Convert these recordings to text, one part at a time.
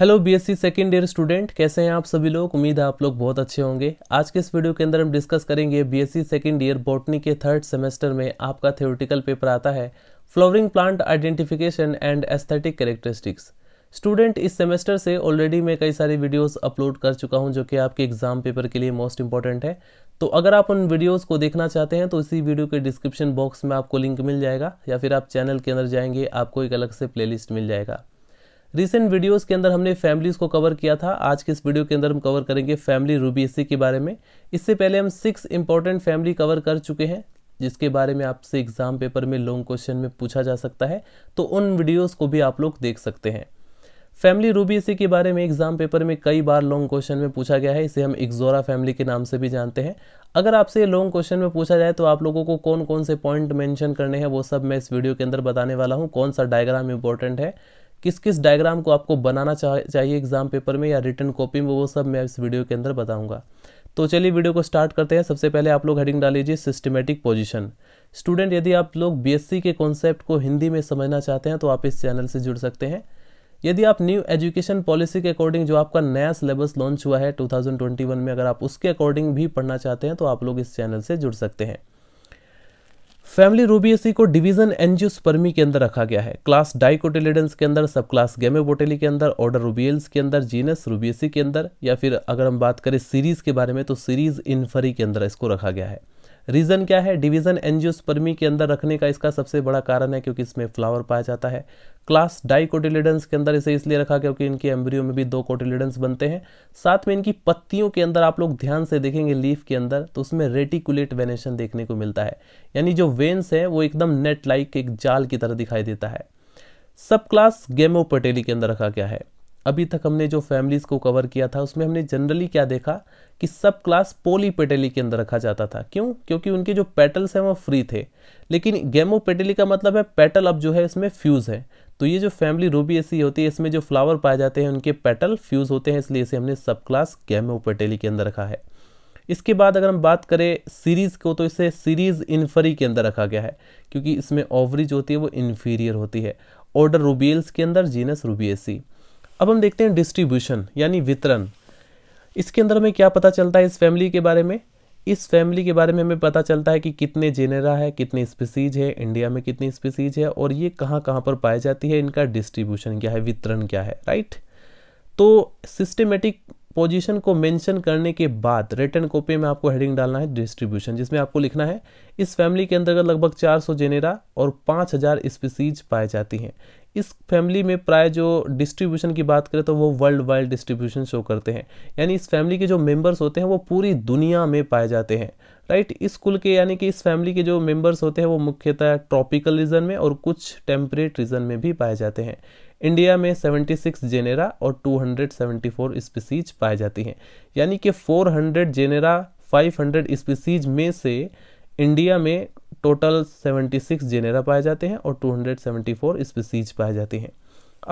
hello BSc second year student कैसे हैं आप सभी लोग उम्मीद है आप लोग बहुत अच्छे होंगे आज के इस वीडियो के अंदर हम डिस्कस करेंगे बीएससी सेकेंड ईयर बॉटनी के थर्ड सेमेस्टर में आपका थ्योरेटिकल पेपर आता है flowering plant identification and aesthetic characteristics student इस सेमेस्टर से ऑलरेडी मैं कई सारी वीडियोस अपलोड कर चुका हूं जो कि आपके एग्जाम पेपर के लिए मोस्ट इंपॉर्टेंट है तो अगर आप उन वीडियोस को देखना चाहते हैं तो इसी वीडियो के डिस्क्रिप्शन बॉक्स में आपको लिंक मिल जाएगा या फिर आप चैनल के अंदर जाएंगे आपको एक अलग से प्लेलिस्ट मिल जाएगा रिसेंट वीडियोस के अंदर हमने फैमिलीज़ को कवर किया था आज के इस वीडियो के अंदर हम कवर करेंगे फैमिली रूबीएससी के बारे में इससे पहले हम सिक्स इंपॉर्टेंट फैमिली कवर कर चुके हैं जिसके बारे में आपसे एग्ज़ाम पेपर में लॉन्ग क्वेश्चन में पूछा जा सकता है तो उन वीडियोस को भी आप लोग देख सकते हैं फैमिली रूबीएससी के बारे में एग्ज़ाम पेपर में कई बार लॉन्ग क्वेश्चन में पूछा गया है इसे हम एग्जोरा फैमिली के नाम से भी जानते हैं अगर आपसे ये लॉन्ग क्वेश्चन में पूछा जाए तो आप लोगों को कौन कौन से पॉइंट मेंशन करने हैं वो सब मैं इस वीडियो के अंदर बताने वाला हूँ कौन सा डायग्राम इंपॉर्टेंट है किस किस डायग्राम को आपको बनाना चाहिए एग्जाम पेपर में या रिटर्न कॉपी में वो सब मैं इस वीडियो के अंदर बताऊंगा तो चलिए वीडियो को स्टार्ट करते हैं सबसे पहले आप लोग हेडिंग डाल लीजिए सिस्टमेटिक पोजिशन स्टूडेंट यदि आप लोग बी के कॉन्सेप्ट को हिंदी में समझना चाहते हैं तो आप इस चैनल से जुड़ सकते हैं यदि आप न्यू एजुकेशन पॉलिसी के अकॉर्डिंग जो आपका नया सिलेबस लॉन्च हुआ है 2021 में अगर आप उसके अकॉर्डिंग भी पढ़ना चाहते हैं तो आप लोग इस चैनल से जुड़ सकते हैं फैमिली रूबियसी को डिवीजन एनजियोस्पर्मी के अंदर रखा गया है क्लास डाइकोटेलिडेंस के अंदर सब क्लास गेमेबोटेली के अंदर ऑर्डर रूबियल्स के अंदर जीनस रूबियसी के अंदर या फिर अगर हम बात करें सीरीज के बारे में तो सीरीज इनफरी के अंदर इसको रखा गया है रीज़न क्या है डिवीज़न एनजियोस्पर्मी के अंदर रखने का इसका सबसे बड़ा कारण है क्योंकि इसमें फ्लावर पाया जाता है क्लास डाइकोटिलेडन्स के अंदर इसे इसलिए रखा क्योंकि इनके एम्ब्रियो में भी दो कोटिलेडन्स बनते हैं साथ में इनकी पत्तियों के अंदर आप लोग ध्यान से देखेंगे लीफ के अंदर तो उसमें रेटिकुलेट वेनेशन देखने को मिलता है यानी जो वेन्स है वो एकदम नेट लाइक एक जाल की तरह दिखाई देता है सब क्लास गेमोपटेली के अंदर रखा गया है अभी तक हमने जो फैमिलीज़ को कवर किया था उसमें हमने जनरली क्या देखा कि सब क्लास पोलीपेटेली के अंदर रखा जाता था क्यों क्योंकि उनके जो पेटल्स हैं वो फ्री थे लेकिन पेटेली का मतलब है पेटल अब जो है इसमें फ्यूज़ है तो ये जो फैमिली रोबीएसी होती है इसमें जो फ्लावर पाए जाते हैं उनके पेटल फ्यूज़ होते हैं इसलिए इसे हमने सब क्लास पेटेली के अंदर रखा है इसके बाद अगर हम बात करें सीरीज़ को तो इसे सीरीज़ इन्फरी के अंदर रखा गया है क्योंकि इसमें ओवरी जो होती है वो इन्फीरियर होती है ऑर्डर रूबियल्स के अंदर जीनस रूबियसी अब हम देखते हैं डिस्ट्रीब्यूशन यानी वितरण इसके अंदर हमें क्या पता चलता है इस फैमिली के बारे में इस फैमिली के बारे में हमें पता चलता है कि कितने जेनेरा है कितने स्पीसीज है इंडिया में कितनी स्पीसीज है और ये कहाँ कहाँ पर पाई जाती है इनका डिस्ट्रीब्यूशन क्या है वितरण क्या है राइट तो सिस्टमेटिक पोजीशन को मेंशन करने के बाद रिटर्न कॉपी में आपको हेडिंग डालना है डिस्ट्रीब्यूशन जिसमें आपको लिखना है इस फैमिली के अंतर्गत लगभग 400 जेनेरा और 5000 स्पीसीज पाई जाती हैं इस फैमिली में प्राय जो डिस्ट्रीब्यूशन की बात करें तो वो वर्ल्ड वाइड डिस्ट्रीब्यूशन शो करते हैं यानी इस फैमिली के जो मेंबर्स होते हैं वो पूरी दुनिया में पाए जाते हैं राइट इस कुल के यानी कि इस फैमिली के जो मेंबर्स होते हैं वो मुख्यतः ट्रॉपिकल रीजन में और कुछ टेम्परेट रीजन में भी पाए जाते हैं इंडिया में 76 जेनेरा और 274 स्पीसीज पाई जाती हैं यानी कि 400 जेनेरा 500 स्पीसीज में से इंडिया में टोटल 76 जेनेरा पाए जाते हैं और 274 स्पीसीज पाए जाते हैं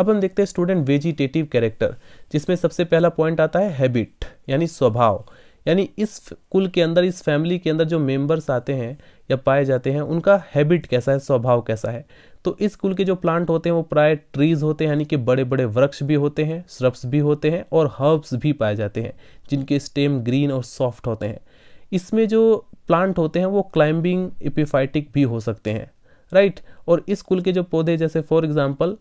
अब हम देखते हैं स्टूडेंट वेजिटेटिव कैरेक्टर जिसमें सबसे पहला पॉइंट आता है हैबिट यानी स्वभाव यानी इस कुल के अंदर इस फैमिली के अंदर जो मेंबर्स आते हैं या पाए जाते हैं उनका हैबिट कैसा है स्वभाव कैसा है तो इस कुल के जो प्लांट होते हैं वो प्राय ट्रीज होते हैं यानी कि बड़े बड़े वृक्ष भी होते हैं श्रब्स भी होते हैं और हर्ब्स भी पाए जाते हैं जिनके स्टेम ग्रीन और सॉफ्ट होते हैं इसमें जो प्लांट होते हैं वो क्लाइंबिंग एपिफाइटिक भी हो सकते हैं राइट और इस कुल के जो पौधे जैसे फॉर एग्जाम्पल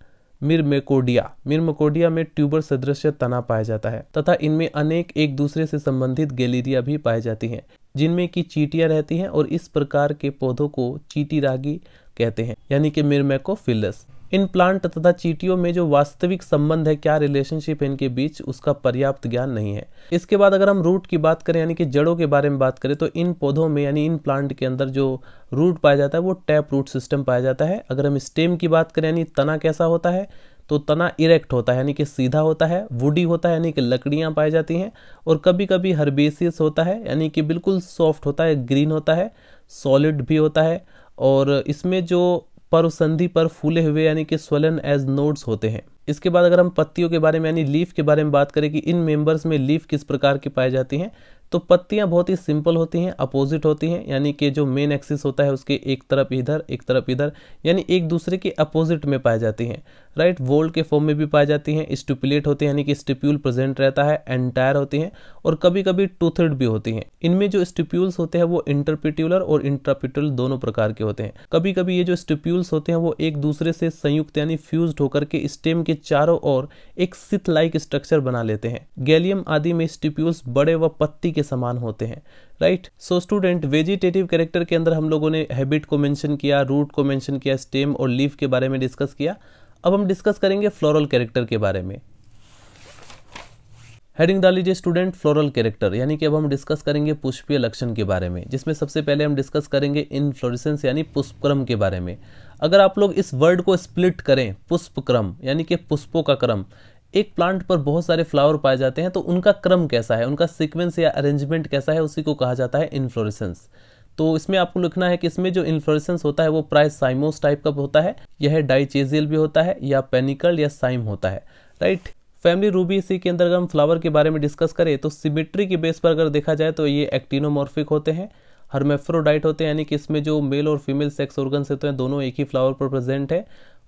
मिर्मेकोडिया मिर्मेकोडिया में ट्यूबर सदृश तना पाया जाता है तथा इनमें अनेक एक दूसरे से संबंधित गैलीरिया भी पाई जाती हैं जिनमें की चीटियां रहती हैं और इस प्रकार के पौधों को चीटी रागी कहते हैं यानी कि मिर्मेकोफिलस इन प्लांट तथा चीटियों में जो वास्तविक संबंध है क्या रिलेशनशिप है इनके बीच उसका पर्याप्त ज्ञान नहीं है इसके बाद अगर हम रूट की बात करें यानी कि जड़ों के बारे में बात करें तो इन पौधों में यानी इन प्लांट के अंदर जो रूट पाया जाता है वो टैप रूट सिस्टम पाया जाता है अगर हम स्टेम की बात करें यानी तना कैसा होता है तो तना इरेक्ट होता है यानी कि सीधा होता है वुडी होता है यानी कि लकड़ियाँ पाई जाती हैं और कभी कभी हर्बेसियस होता है यानी कि बिल्कुल सॉफ्ट होता है ग्रीन होता है सॉलिड भी होता है और इसमें जो पर संधि पर फूले हुए यानी कि स्वलन एज नोड्स होते हैं इसके बाद अगर हम पत्तियों के बारे में यानी लीफ के बारे में बात करें कि इन मेंबर्स में लीफ किस प्रकार के पाए जाते हैं तो पत्तियां बहुत ही सिंपल होती हैं अपोजिट होती हैं यानी कि जो मेन एक्सिस होता है उसके एक तरफ इधर एक तरफ इधर यानी एक दूसरे के अपोजिट में पाई जाती हैं राइट वोल्ड के फॉर्म में भी पाई जाती हैं स्टिपुलेट होती हैं यानी कि स्टिप्यूल प्रेजेंट रहता है एंटायर होती हैं और कभी कभी टूथेड भी होती हैं इनमें जो स्टिप्यूल्स होते हैं वो इंटरपिट्यूलर और इंट्रापिट्यूल दोनों प्रकार के होते हैं कभी कभी ये जो स्टिप्यूल्स होते हैं वो एक दूसरे से संयुक्त यानी फ्यूज होकर के स्टेम के चारों ओर एक सिथ लाइक स्ट्रक्चर बना लेते हैं गैलियम आदि में स्टिप्यूल्स बड़े व पत्ती के समान होते हैं right so student vegetative character के अंदर हम लोगों ने हैबिट को मेंशन किया रूट को मेंशन किया स्टेम और लीफ के बारे में डिस्कस किया अब हम डिस्कस करेंगे फ्लोरल कैरेक्टर के बारे में हेडिंग डाल लीजिए स्टूडेंट फ्लोरल कैरेक्टर यानी कि अब हम डिस्कस करेंगे पुष्पीय लक्षण के बारे में जिसमें सबसे पहले हम डिस्कस करेंगे इनफ्लोरेसेंस यानी पुष्पक्रम के बारे में अगर आप लोग इस वर्ड को स्प्लिट करें पुष्पक्रम यानी कि पुष्पों का क्रम एक प्लांट पर बहुत सारे फ्लावर पाए जाते हैं तो उनका क्रम कैसा है उनका सीक्वेंस या अरेंजमेंट कैसा है उसी को कहा जाता है इन्फ्लोरेसेंस तो इसमें आपको लिखना है कि इसमें जो इन्फ्लोरेसेंस होता है वो प्राय साइमोस टाइप का होता है यह डाइचेजियल भी होता है या पेनिकल या साइम होता है राइट फैमिली रूबी इसी के अंदर अगर हम फ्लावर के बारे में डिस्कस करें तो सिमेट्री के बेस पर अगर देखा जाए तो ये एक्टिनोमॉर्फिक होते हैं हरमेफ्रोडाइट होते हैं यानी कि इसमें जो मेल और फीमेल सेक्स ऑर्गन्स होते हैं दोनों एक ही फ्लावर पर प्रेजेंट है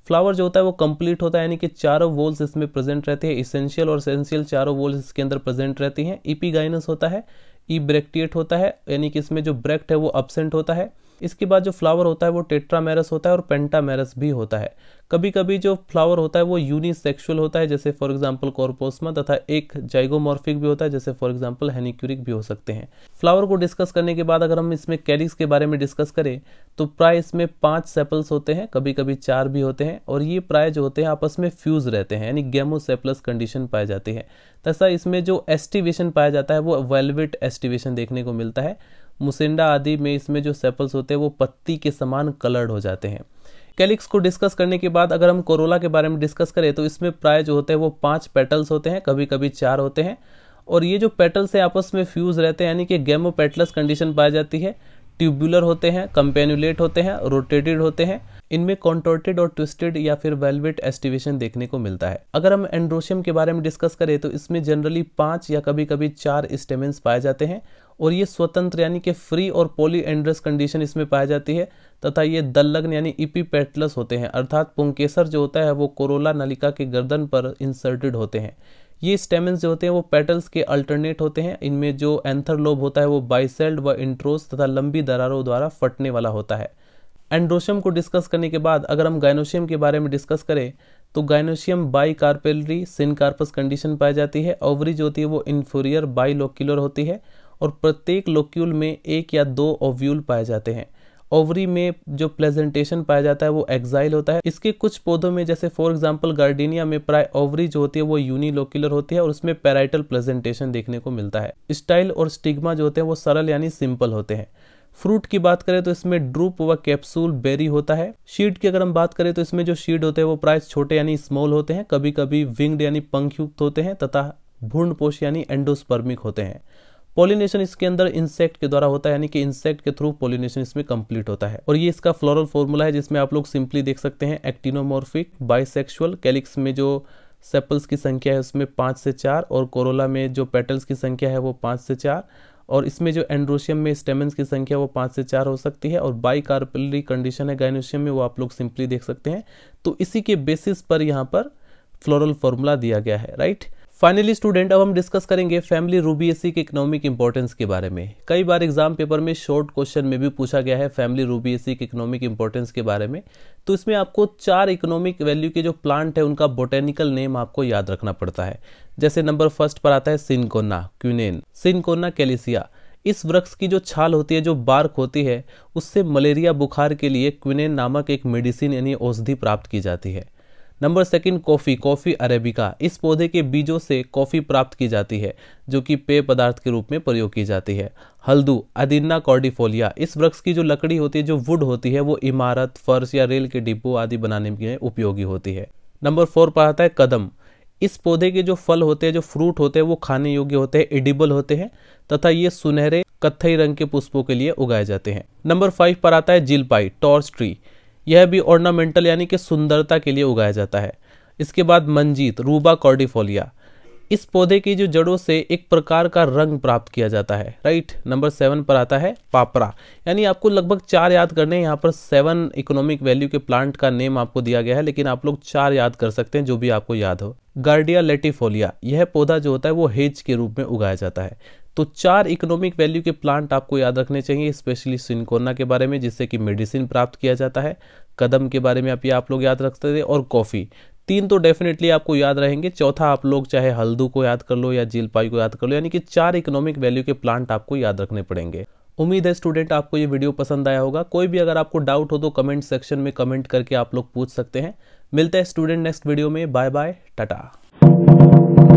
फ्लावर जो होता है वो कंप्लीट होता है यानी कि चारों वोल्स इसमें प्रेजेंट रहते हैं इसेंशियल और सेंशियल चारों वोल्स इसके अंदर प्रेजेंट रहती हैं ईपी गाइनस होता है ई ब्रेक्टिएट होता है यानी कि इसमें जो ब्रेक्ट है वो अपसेंट होता है इसके बाद जो फ्लावर होता है वो टेट्रामेरस होता है और पेंटामेरस भी होता है कभी कभी जो फ्लावर होता है वो यूनिसेक्सुअल होता है जैसे फॉर एग्जाम्पल कॉर्पोस्मा तथा एक जाइगोमॉर्फिक भी होता है जैसे फॉर एग्जाम्पल हेनिक्यूरिक भी हो सकते हैं फ्लावर को डिस्कस करने के बाद अगर हम इसमें कैलिक्स के बारे में डिस्कस करें तो प्राय इसमें पाँच सेपल्स होते हैं कभी कभी चार भी होते हैं और ये प्राय जो होते हैं आपस में फ्यूज रहते हैं यानी गेमोसेपलस कंडीशन पाए जाती है तथा इसमें जो एस्टिवेशन पाया जाता है वो वेलवेट एस्टिवेशन देखने को मिलता है मुसिंडा आदि में इसमें जो सेपल्स होते हैं वो पत्ती के समान कलर्ड हो जाते हैं कैलिक्स को डिस्कस करने के बाद अगर हम कोरोला के बारे में डिस्कस करें तो इसमें प्राय जो होते हैं वो पाँच पेटल्स होते हैं कभी कभी चार होते हैं और ये जो पेटल्स हैं आपस में फ्यूज रहते हैं यानी कि गेमो पेटल्स कंडीशन पाई जाती है ट्यूबुलर होते हैं कंपेनुलेट होते हैं रोटेटेड होते हैं इनमें कॉन्टोर्टेड और ट्विस्टेड या फिर वेलवेट एस्टिवेशन देखने को मिलता है अगर हम एंड्रोशियम के बारे में डिस्कस करें तो इसमें जनरली पांच या कभी कभी चार स्टेमेंस पाए जाते हैं और ये स्वतंत्र यानी कि फ्री और पोली एंड्रस कंडीशन इसमें पाई जाती है तथा ये दल्लग्न यानी इपीपेटलस होते हैं अर्थात पुंकेसर जो होता है वो कोरोला नलिका के गर्दन पर इंसर्टेड होते हैं ये स्टेमेंस जो होते हैं वो पेटल्स के अल्टरनेट होते हैं इनमें जो एंथर लोब होता है वो बाइसेल्ड व इंट्रोस तथा लंबी दरारों द्वारा फटने वाला होता है एंड्रोशियम को डिस्कस करने के बाद अगर हम गाइनोशियम के बारे में डिस्कस करें तो gynoecium bicarpellary syncarpous condition पाई जाती है ओवरी जो होती है वो इन्फोरियर बाई होती है और प्रत्येक लोक्यूल में एक या दो ओव्यूल पाए जाते हैं ओवरी में जो प्लेजेंटेशन पाया जाता है वो एक्साइल होता है इसके कुछ पौधों में जैसे फॉर एग्जांपल गार्डिनिया में प्राय ओवरी जो होती है वो यूनिलोक्यूलर होती है और उसमें पैराइटल प्लेजेंटेशन देखने को मिलता है स्टाइल और स्टिग्मा जो होते हैं वो सरल यानी सिंपल होते हैं फ्रूट की बात करें तो इसमें ड्रूप व कैप्सूल बेरी होता है शीड की अगर हम बात करें तो इसमें जो शीड होते हैं वो प्राय छोटे यानी स्मॉल होते हैं कभी कभी विंग्ड यानी पंखयुक्त होते हैं तथा भ्रूणपोष यानी एंडोस्पर्मिक होते हैं पोलिनेशन इसके अंदर इंसेक्ट के द्वारा होता है यानी कि इंसेक्ट के थ्रू पोलिनेशन इसमें कंप्लीट होता है और ये इसका फ्लोरल फॉर्मूला है जिसमें आप लोग सिंपली देख सकते हैं एक्टिनोमॉर्फिक बाइसेक्सुअल कैलिक्स में जो सेपल्स की संख्या है उसमें पाँच से चार और कोरोला में जो पेटल्स की संख्या है वो पाँच से चार और इसमें जो एंड्रोशियम में स्टेमेंस की संख्या वो पाँच से चार हो सकती है और बाई कार्पलरी कंडीशन है गाइनोशियम में वो आप लोग सिंपली देख सकते हैं तो इसी के बेसिस पर यहाँ पर फ्लोरल फॉर्मूला दिया गया है राइट फाइनली स्टूडेंट अब हम डिस्कस करेंगे फैमिली रूबीएससी के इकोनॉमिक इंपॉर्टेंस के बारे में कई बार एग्जाम पेपर में शॉर्ट क्वेश्चन में भी पूछा गया है फैमिली रूबीएससी के इकोनॉमिक इंपॉर्टेंस के बारे में तो इसमें आपको चार इकोनॉमिक वैल्यू के जो प्लांट है उनका बोटेनिकल नेम आपको याद रखना पड़ता है जैसे नंबर फर्स्ट पर आता है सिनकोना क्यूनेन सिनकोना कैलिसिया इस वृक्ष की जो छाल होती है जो बार्क होती है उससे मलेरिया बुखार के लिए क्विनेन नामक एक मेडिसिन यानी औषधि प्राप्त की जाती है number second coffee coffee arabica इस पौधे के बीजों से कॉफ़ी प्राप्त की जाती है जो कि पेय पदार्थ के रूप में प्रयोग की जाती है हल्दू अदिन्ना कॉर्डिफोलिया इस वृक्ष की जो लकड़ी होती है जो वुड होती है वो इमारत फर्श या रेल के डिब्बों आदि बनाने में उपयोगी होती है नंबर फोर पर आता है कदम इस पौधे के जो फल होते हैं जो फ्रूट होते हैं वो खाने योग्य होते हैं एडिबल होते हैं तथा ये सुनहरे कत्थई रंग के पुष्पों के लिए उगाए जाते हैं नंबर फाइव पर आता है जिलपाई टॉर्च ट्री यह भी ऑर्नामेंटल यानी कि सुंदरता के लिए उगाया जाता है इसके बाद मंजीत रूबा कॉर्डिफोलिया इस पौधे की जो जड़ों से एक प्रकार का रंग प्राप्त किया जाता है राइट नंबर सेवन पर आता है पापरा यानी आपको लगभग चार याद करने यहाँ पर सेवन इकोनॉमिक वैल्यू के प्लांट का नेम आपको दिया गया है लेकिन आप लोग चार याद कर सकते हैं जो भी आपको याद हो गार्डिया लेटिफोलिया यह पौधा जो होता है वो हेज के रूप में उगाया जाता है तो चार इकोनॉमिक वैल्यू के प्लांट आपको याद रखने चाहिए स्पेशली सिनकोना के बारे में जिससे कि मेडिसिन प्राप्त किया जाता है कदम के बारे में आप ये आप लोग याद रखते थे और कॉफ़ी तीन तो डेफिनेटली आपको याद रहेंगे चौथा आप लोग चाहे हल्दू को याद कर लो या जीलपाई को याद कर लो यानी कि चार इकोनॉमिक वैल्यू के प्लांट आपको याद रखने पड़ेंगे उम्मीद है स्टूडेंट आपको ये वीडियो पसंद आया होगा कोई भी अगर आपको डाउट हो तो कमेंट सेक्शन में कमेंट करके आप लोग पूछ सकते हैं मिलते हैं स्टूडेंट नेक्स्ट वीडियो में बाय बाय टाटा